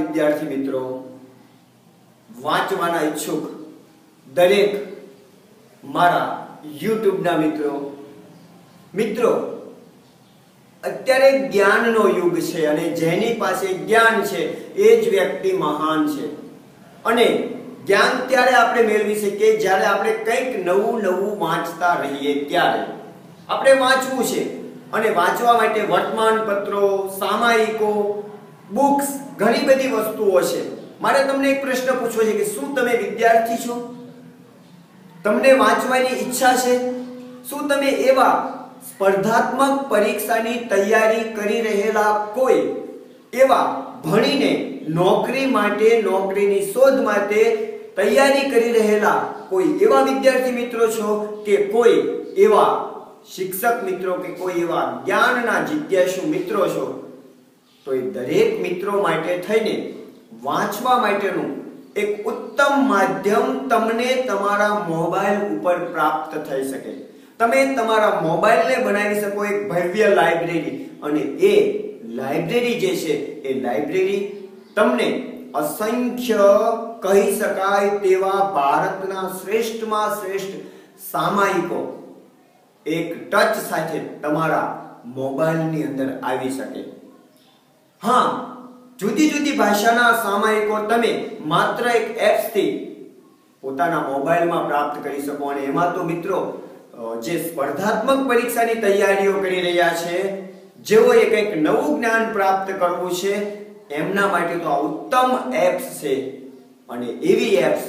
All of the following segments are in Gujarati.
વિદ્યાર્થી મિત્રો વાંચવાના ઈચ્છુક દરેક મારા યુટ્યુબના મિત્રો મિત્રો અત્યારે જ્ઞાનનો યુગ છે અને જેની પાસે જ્ઞાન છે એ જ વ્યક્તિ મહાન છે અને જ્ઞાન ત્યારે આપણે મેળવી શકીએ જ્યારે આપણે કંઈક નવું નવું વાંચતા રહીએ ત્યારે આપણે વાંચવું છે અને વાંચવા માટે વર્તમાન પત્રો સામાયિકો બુક્સ ઘણી બધી વસ્તુઓ છે મારે તમને એક પ્રશ્ન પૂછવો છે કે શું તમે વિદ્યાર્થી છો તમને વાંચવાની ઈચ્છા છે શું તમે એવા સ્પર્ધાત્મક પરીક્ષાની તૈયારી કરી રહેલા કોઈ એવા ભણીને નોકરી માટે નોકરીની શોધ માટે તૈયારી કરી રહેલા કોઈ એવા વિદ્યાર્થી મિત્રો છો કે કોઈ એવા શિક્ષક મિત્રો કે કોઈ એવા જ્ઞાનના જિજ્ઞાસુ મિત્રો છો તો એ દરેક મિત્રો માટે થઈને વાંચવા માટેનું એક ઉત્તમ માધ્યમ તમને તમારા મોબાઈલ ઉપર પ્રાપ્ત થઈ શકે તમે તમારા મોબાઈલને બનાવી શકો એક ભવ્ય લાઇબ્રેરી અને એ લાઇબ્રેરી જે છે એ લાઇબ્રેરી તમને અસંખ્ય કહી શકાય તેવા ભારતના શ્રેષ્ઠમાં શ્રેષ્ઠ સામાયિકો એક ટચ સાથે તમારા મોબાઈલની અંદર આવી શકે હા જુદી જુદી ભાષાના સામાયિકો તમે માત્ર એક એપ્સથી પોતાના મોબાઈલમાં પ્રાપ્ત કરી શકો અને એમાં તો મિત્રો જે સ્પર્ધાત્મક પરીક્ષાની તૈયારીઓ કરી રહ્યા છે જેઓએ કંઈક નવું જ્ઞાન પ્રાપ્ત કરવું છે એમના માટે તો આ ઉત્તમ એપ્સ છે અને એવી એપ્સ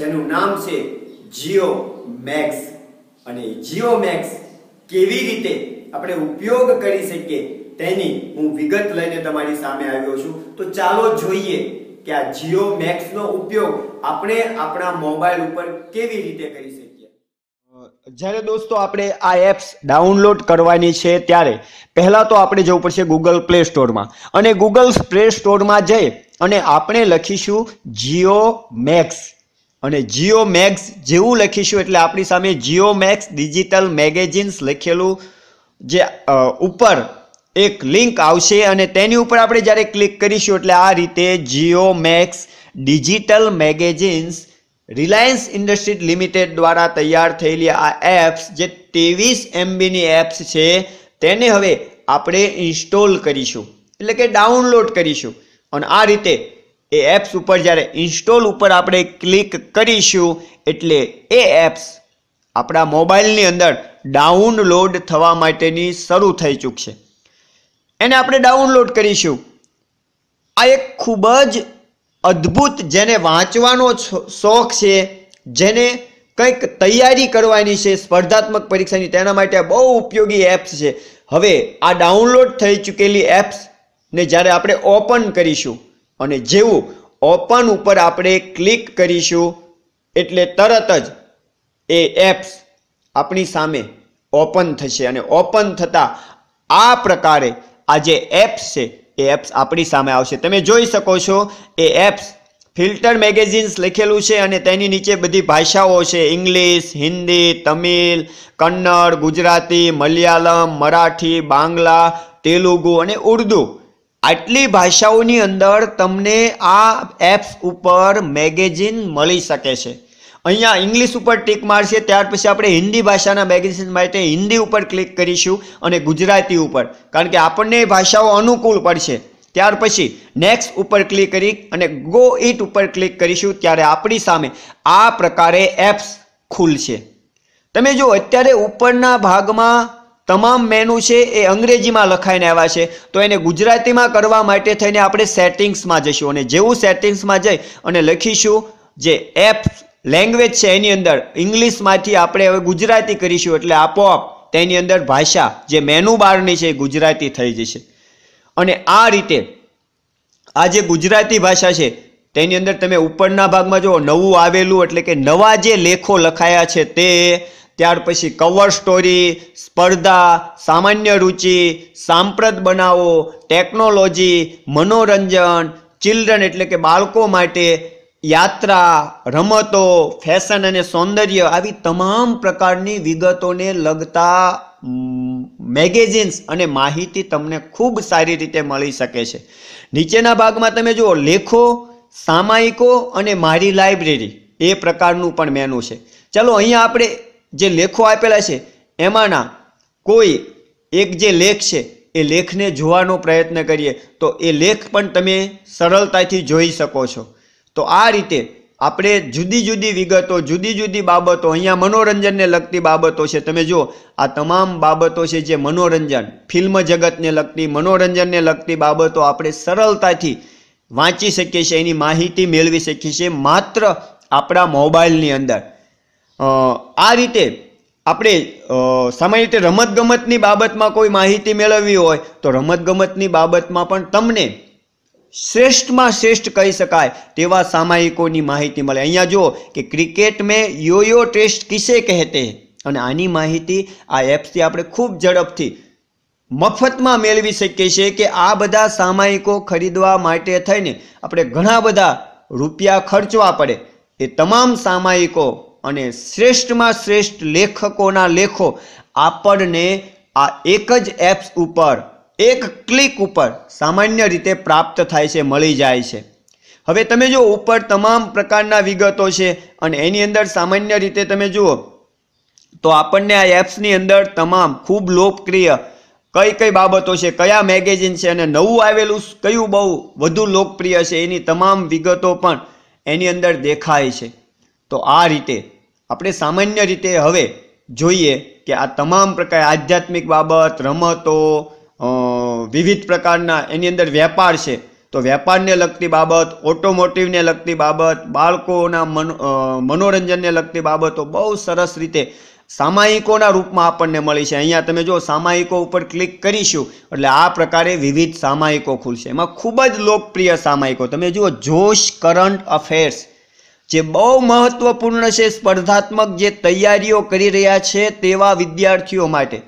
જેનું નામ છે જીઓ મેક્સ અને જીઓ મેક્સ કેવી રીતે આપણે ઉપયોગ કરી શકીએ તેની હું વિગત લઈને તમારી સામે આવ્યો છું તો ચાલો જોઈએ કે આ જીઓ મેક્સનો ઉપયોગ આપણે આપણા મોબાઈલ ઉપર કેવી રીતે કરી શકીએ જ્યારે દોસ્તો આપણે આ એપ્સ ડાઉનલોડ કરવાની છે ત્યારે પહેલાં તો આપણે જવું પડશે ગૂગલ પ્લે સ્ટોરમાં અને ગૂગલ પ્લે સ્ટોરમાં જઈ અને આપણે લખીશું જીઓ મેક્સ અને જીઓ મેક્સ જેવું લખીશું એટલે આપણી સામે જીઓ મેક્સ ડિજિટલ મેગેઝિન્સ લખેલું જે ઉપર એક લિંક આવશે અને તેની ઉપર આપણે જ્યારે ક્લિક કરીશું એટલે આ રીતે Jio Max digital magazines Reliance Industries Limited દ્વારા તૈયાર થયેલી આ એપ્સ જે ત્રેવીસ એમબીની એપ્સ છે તેને હવે આપણે ઇન્સ્ટોલ કરીશું એટલે કે ડાઉનલોડ કરીશું અને આ રીતે એ એપ્સ ઉપર જ્યારે ઇન્સ્ટોલ ઉપર આપણે ક્લિક કરીશું એટલે એ એપ્સ આપણા મોબાઈલની અંદર ડાઉનલોડ થવા માટેની શરૂ થઈ ચૂકશે એને આપણે ડાઉનલોડ કરીશું આ એક ખૂબ જ અદ્ભુત જેને વાંચવાનો શોખ છે જેને કંઈક તૈયારી કરવાની છે સ્પર્ધાત્મક પરીક્ષાની તેના માટે બહુ ઉપયોગી એપ્સ છે હવે આ ડાઉનલોડ થઈ ચૂકેલી એપ્સને જ્યારે આપણે ઓપન કરીશું અને જેવું ઓપન ઉપર આપણે ક્લિક કરીશું એટલે તરત જ એ એપ્સ આપણી સામે ઓપન થશે અને ઓપન થતાં આ પ્રકારે આ જે એપ્સ છે એ એપ્સ આપણી સામે આવશે તમે જોઈ શકો છો એ એપ્સ ફિલ્ટર મેગેઝિન્સ લખેલું છે અને તેની નીચે બધી ભાષાઓ છે ઇંગ્લિશ હિન્દી તમિલ કન્નડ ગુજરાતી મલયાલમ મરાઠી બાંગ્લા તેલુગુ અને ઉર્દુ આટલી ભાષાઓની અંદર તમને આ એપ્સ ઉપર મેગેઝિન મળી શકે છે અહીંયા ઇંગ્લિશ ઉપર ટીક મારશે ત્યાર પછી આપણે હિન્દી ભાષાના મેગેઝિન માટે હિન્દી ઉપર ક્લિક કરીશું અને ગુજરાતી ઉપર કારણ કે આપણને ભાષાઓ અનુકૂળ પડશે ત્યાર પછી નેક્સ્ટ ઉપર ક્લિક કરી અને ગો ઇટ ઉપર ક્લિક કરીશું ત્યારે આપણી સામે આ પ્રકારે એપ્સ ખુલશે તમે જો અત્યારે ઉપરના ભાગમાં તમામ મેનુ છે એ અંગ્રેજીમાં લખાઈને આવ્યા છે તો એને ગુજરાતીમાં કરવા માટે થઈને આપણે સેટિંગ્સમાં જઈશું અને જેવું સેટિંગ્સમાં જઈ અને લખીશું જે એપ્સ લેંગ્વેજ છે એની અંદર ઇંગ્લિશમાંથી આપણે હવે ગુજરાતી કરીશું એટલે આપોઆપ તેની અંદર ભાષા જે મેનુ બારની છે એ ગુજરાતી થઈ જશે અને આ રીતે આ જે ગુજરાતી ભાષા છે તેની અંદર તમે ઉપરના ભાગમાં જો નવું આવેલું એટલે કે નવા જે લેખો લખાયા છે તે ત્યાર પછી કવર સ્ટોરી સ્પર્ધા સામાન્ય રુચિ સાંપ્રત બનાવો ટેકનોલોજી મનોરંજન ચિલ્ડ્રન એટલે કે બાળકો માટે યાત્રા રમતો ફેશન અને સૌંદર્ય આવી તમામ પ્રકારની વિગતોને લગતા મેગેઝિન્સ અને માહિતી તમને ખૂબ સારી રીતે મળી શકે છે નીચેના ભાગમાં તમે જુઓ લેખો સામાયિકો અને મારી લાઇબ્રેરી એ પ્રકારનું પણ મેનુ છે ચલો અહીંયા આપણે જે લેખો આપેલા છે એમાંના કોઈ એક જે લેખ છે એ લેખને જોવાનો પ્રયત્ન કરીએ તો એ લેખ પણ તમે સરળતાથી જોઈ શકો છો તો આ રીતે આપણે જુદી જુદી વિગતો જુદી જુદી બાબતો અહીંયા મનોરંજનને લગતી બાબતો છે તમે જો આ તમામ બાબતો છે જે મનોરંજન ફિલ્મ જગતને લગતી મનોરંજનને લગતી બાબતો આપણે સરળતાથી વાંચી શકીએ છીએ એની માહિતી મેળવી શકીએ છીએ માત્ર આપણા મોબાઈલની અંદર આ રીતે આપણે સામાન્ય રીતે રમતગમતની બાબતમાં કોઈ માહિતી મેળવવી હોય તો રમતગમતની બાબતમાં પણ તમને શ્રેષ્ઠમાં શ્રેષ્ઠ કહી શકાય તેવા સામાયિકોની માહિતી મળે અહીંયા જો કે ક્રિકેટ મેં યોયો ટેસ્ટ કિસે કહેતે અને આની માહિતી આ એપ્સથી આપણે ખૂબ ઝડપથી મફતમાં મેળવી શકીએ છીએ કે આ બધા સામાયિકો ખરીદવા માટે થઈને આપણે ઘણા બધા રૂપિયા ખર્ચવા પડે એ તમામ સામાયિકો અને શ્રેષ્ઠમાં શ્રેષ્ઠ લેખકોના લેખો આપણને આ એક જ એપ્સ ઉપર એક ક્લિક ઉપર સામાન્ય રીતે પ્રાપ્ત થાય છે મળી જાય છે હવે તમે જો ઉપર તમામ પ્રકારના વિગતો છે અને એની અંદર સામાન્ય રીતે તમે જુઓ તો આપણને આ એપ્સની અંદર તમામ ખૂબ લોકપ્રિય કઈ કઈ બાબતો છે કયા મેગેઝિન છે અને નવું આવેલું કયું બહુ વધુ લોકપ્રિય છે એની તમામ વિગતો પણ એની અંદર દેખાય છે તો આ રીતે આપણે સામાન્ય રીતે હવે જોઈએ કે આ તમામ પ્રકાર આધ્યાત્મિક બાબત રમતો વિવિધ પ્રકારના એની અંદર વેપાર છે તો વેપારને લગતી બાબત ઓટોમોટિવને લગતી બાબત બાળકોના મનોરંજનને લગતી બાબતો બહુ સરસ રીતે સામાયિકોના રૂપમાં આપણને મળી છે અહીંયા તમે જો સામાયિકો ઉપર ક્લિક કરીશું એટલે આ પ્રકારે વિવિધ સામાયિકો ખુલશે એમાં ખૂબ જ લોકપ્રિય સામાયિકો તમે જુઓ જોશ કરંટ અફેર્સ જે બહુ મહત્વપૂર્ણ છે સ્પર્ધાત્મક જે તૈયારીઓ કરી રહ્યા છે તેવા વિદ્યાર્થીઓ માટે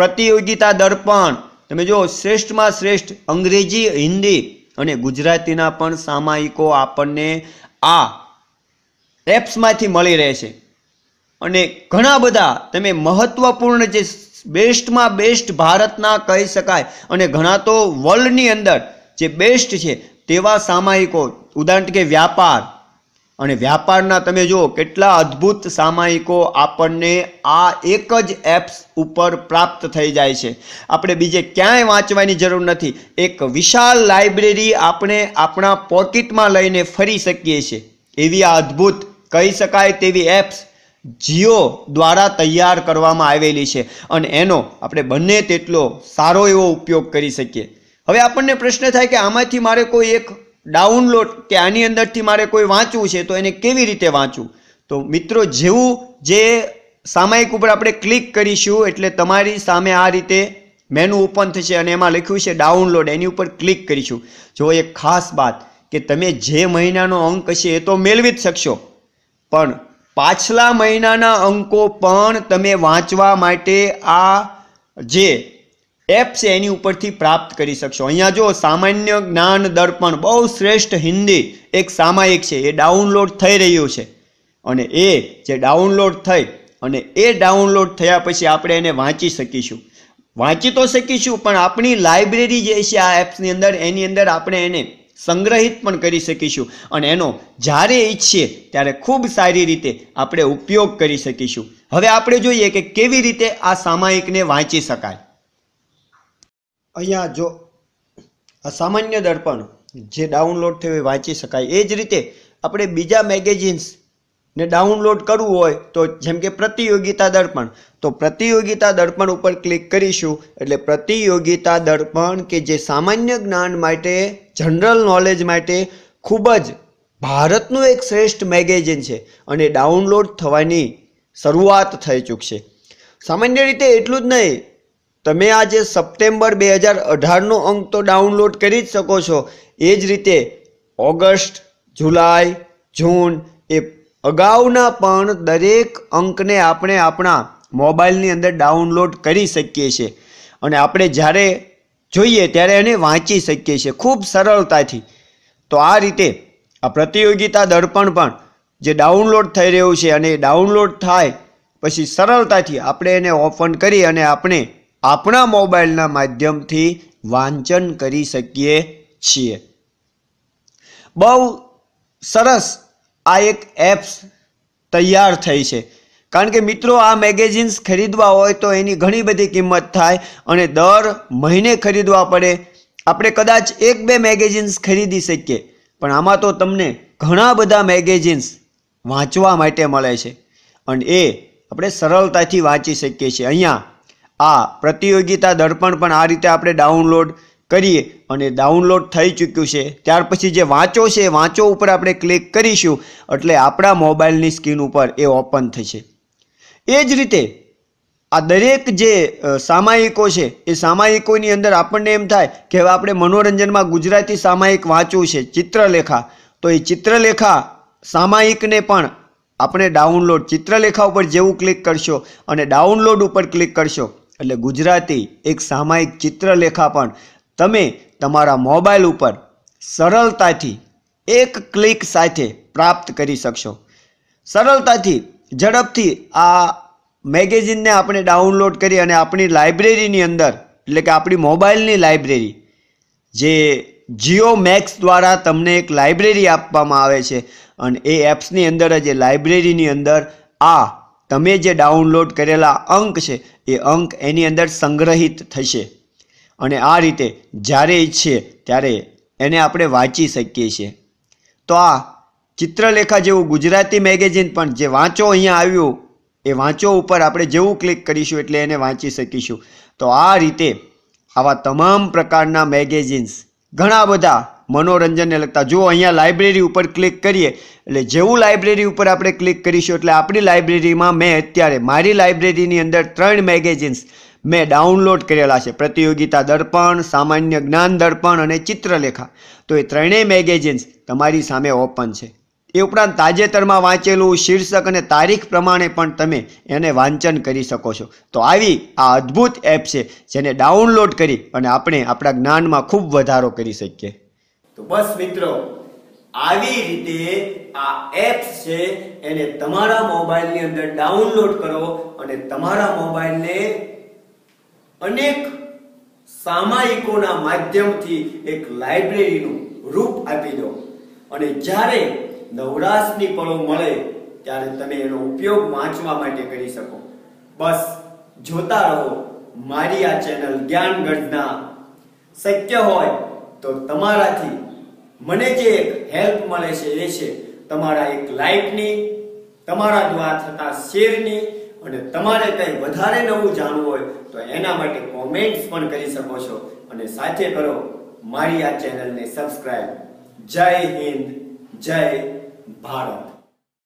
પ્રતિયોગિતા દર્પણ તમે જો શ્રેષ્ઠમાં શ્રેષ્ઠ અંગ્રેજી હિન્દી અને ગુજરાતીના પણ સામાયિકો આપણને આ એપ્સમાંથી મળી રહે છે અને ઘણા બધા તમે મહત્ત્વપૂર્ણ જે બેસ્ટમાં બેસ્ટ ભારતના કહી શકાય અને ઘણા તો વર્લ્ડની અંદર જે બેસ્ટ છે તેવા સામાયિકો ઉદાહરણ કે વ્યાપાર અને વ્યાપારના તમે જો કેટલા અદ્ભુત સામાયિકો આપણને આ એક જ એપ્સ ઉપર પ્રાપ્ત થઈ જાય છે આપણે બીજે ક્યાંય વાંચવાની જરૂર નથી એક વિશાળ લાઇબ્રેરી આપણે આપણા પોકેટમાં લઈને ફરી શકીએ છીએ એવી આ અદ્ભુત કહી શકાય તેવી એપ્સ જીઓ દ્વારા તૈયાર કરવામાં આવેલી છે અને એનો આપણે બંને તેટલો સારો એવો ઉપયોગ કરી શકીએ હવે આપણને પ્રશ્ન થાય કે આમાંથી મારે કોઈ એક ડાઉનલોડ કે આની અંદરથી મારે કોઈ વાંચવું છે તો એને કેવી રીતે વાંચવું તો મિત્રો જેવું જે સામાયિક ઉપર આપણે ક્લિક કરીશું એટલે તમારી સામે આ રીતે મેનુ ઓપન થશે અને એમાં લખ્યું છે ડાઉનલોડ એની ઉપર ક્લિક કરીશું જો એક ખાસ વાત કે તમે જે મહિનાનો અંક હશે એ તો મેળવી જ શકશો પણ પાછલા મહિનાના અંકો પણ તમે વાંચવા માટે આ જે એપ્સ છે એની ઉપરથી પ્રાપ્ત કરી શકશો અહીંયા જો સામાન્ય જ્ઞાન દર્પણ બહુ શ્રેષ્ઠ હિન્દી એક સામાયિક છે એ ડાઉનલોડ થઈ રહ્યું છે અને એ જે ડાઉનલોડ થઈ અને એ ડાઉનલોડ થયા પછી આપણે એને વાંચી શકીશું વાંચી તો શકીશું પણ આપણી લાઇબ્રેરી જે છે આ એપ્સની અંદર એની અંદર આપણે એને સંગ્રહિત પણ કરી શકીશું અને એનો જ્યારે ઈચ્છીએ ત્યારે ખૂબ સારી રીતે આપણે ઉપયોગ કરી શકીશું હવે આપણે જોઈએ કે કેવી રીતે આ સામાયિકને વાંચી શકાય અહીંયા જો આ સામાન્ય દર્પણ જે ડાઉનલોડ થયું એ વાંચી શકાય એ જ રીતે આપણે બીજા મેગેઝિન્સને ડાઉનલોડ કરવું હોય તો જેમ કે પ્રતિયોગિતા દર્પણ તો પ્રતિયોગિતા દર્પણ ઉપર ક્લિક કરીશું એટલે પ્રતિયોગિતા દર્પણ કે જે સામાન્ય જ્ઞાન માટે જનરલ નોલેજ માટે ખૂબ જ ભારતનું એક શ્રેષ્ઠ મેગેઝિન છે અને ડાઉનલોડ થવાની શરૂઆત થઈ ચૂકશે સામાન્ય રીતે એટલું જ નહીં તમે આજે સપ્ટેમ્બર બે હજાર અઢારનો અંક તો ડાઉનલોડ કરી જ શકો છો એ જ રીતે ઓગસ્ટ જુલાઈ જૂન એ અગાઉના પણ દરેક અંકને આપણે આપણા મોબાઈલની અંદર ડાઉનલોડ કરી શકીએ છીએ અને આપણે જ્યારે જોઈએ ત્યારે એને વાંચી શકીએ છીએ ખૂબ સરળતાથી તો આ રીતે આ પ્રતિયોગિતા દર્પણ પણ જે ડાઉનલોડ થઈ રહ્યું છે અને ડાઉનલોડ થાય પછી સરળતાથી આપણે એને ઓપન કરી અને આપણે આપણા મોબાઈલના માધ્યમથી વાંચન કરી શકીએ છીએ બહુ સરસ આ એક એપ્સ તૈયાર થઈ છે કારણ કે મિત્રો આ મેગેઝિન્સ ખરીદવા હોય તો એની ઘણી બધી કિંમત થાય અને દર મહિને ખરીદવા પડે આપણે કદાચ એક બે મેગેઝિન્સ ખરીદી શકીએ પણ આમાં તો તમને ઘણા બધા મેગેઝિન્સ વાંચવા માટે મળે છે અને એ આપણે સરળતાથી વાંચી શકીએ છીએ અહીંયા આ પ્રતિયોગિતા દર્પણ પણ આ રીતે આપણે ડાઉનલોડ કરીએ અને ડાઉનલોડ થઈ ચૂક્યું છે ત્યાર પછી જે વાંચો છે વાંચો ઉપર આપણે ક્લિક કરીશું એટલે આપણા મોબાઈલની સ્ક્રીન ઉપર એ ઓપન થશે એ જ રીતે આ દરેક જે સામાયિકો છે એ સામાયિકોની અંદર આપણને એમ થાય કે હવે આપણે મનોરંજનમાં ગુજરાતી સામાયિક વાંચવું છે ચિત્રલેખા તો એ ચિત્રલેખા સામાયિકને પણ આપણે ડાઉનલોડ ચિત્રલેખા ઉપર જેવું ક્લિક કરશો અને ડાઉનલોડ ઉપર ક્લિક કરશો એટલે ગુજરાતી એક સામાયિક ચિત્રલેખા પણ તમે તમારા મોબાઈલ ઉપર સરળતાથી એક ક્લિક સાથે પ્રાપ્ત કરી શકશો સરળતાથી ઝડપથી આ મેગેઝિનને આપણે ડાઉનલોડ કરી અને આપણી લાઇબ્રેરીની અંદર એટલે કે આપણી મોબાઈલની લાઇબ્રેરી જે જીઓ મેક્સ દ્વારા તમને એક લાઇબ્રેરી આપવામાં આવે છે અને એ એપ્સની અંદર જ એ લાઇબ્રેરીની અંદર આ તમે જે ડાઉનલોડ કરેલા અંક છે એ અંક એની અંદર સંગ્રહિત થશે અને આ રીતે જ્યારે ઈચ્છીએ ત્યારે એને આપણે વાંચી શકીએ છીએ તો આ ચિત્રલેખા જેવું ગુજરાતી મેગેઝિન પણ જે વાંચો અહીંયા આવ્યું એ વાંચો ઉપર આપણે જેવું ક્લિક કરીશું એટલે એને વાંચી શકીશું તો આ રીતે આવા તમામ પ્રકારના મેગેઝિન્સ ઘણા બધા મનોરંજનને લગતા જો અહીંયા લાઇબ્રેરી ઉપર ક્લિક કરીએ એટલે જેવું લાઇબ્રેરી ઉપર આપણે ક્લિક કરીશું એટલે આપણી લાઇબ્રેરીમાં મેં અત્યારે મારી લાઇબ્રેરીની અંદર ત્રણ મેગેઝિન્સ મેં ડાઉનલોડ કરેલા છે પ્રતિયોગિતા દર્પણ સામાન્ય જ્ઞાન દર્પણ અને ચિત્રલેખા તો એ ત્રણેય મેગેઝિન્સ તમારી સામે ઓપન છે એ ઉપરાંત તાજેતરમાં વાંચેલું શીર્ષક અને તારીખ પ્રમાણે પણ તમે એને વાંચન કરી શકો છો તો આવી આ અદ્ભુત એપ છે જેને ડાઉનલોડ કરી અને આપણે આપણા જ્ઞાનમાં ખૂબ વધારો કરી શકીએ તો બસ મિત્રો આવી રીતે આ એપ્સ છે એને તમારા મોબાઈલની અંદર ડાઉનલોડ કરો અને તમારા મોબાઈલને અનેક સામાયિકોના માધ્યમથી એક લાઇબ્રેરીનું રૂપ આપી દો અને જ્યારે નવરાશની પળો મળે ત્યારે તમે એનો ઉપયોગ વાંચવા માટે કરી શકો બસ જોતા રહો મારી આ ચેનલ જ્ઞાન ગઢના શક્ય હોય તો તમારાથી મને જે એક હેલ્પ મળે છે એ છે તમારા એક લાઇકની તમારા દ્વારા થતા શેરની અને તમારે કંઈ વધારે નવું જાણવું હોય તો એના માટે કોમેન્ટ્સ પણ કરી શકો છો અને સાથે કરો મારી આ ચેનલને સબસ્ક્રાઇબ જય હિન્દ જય ભારત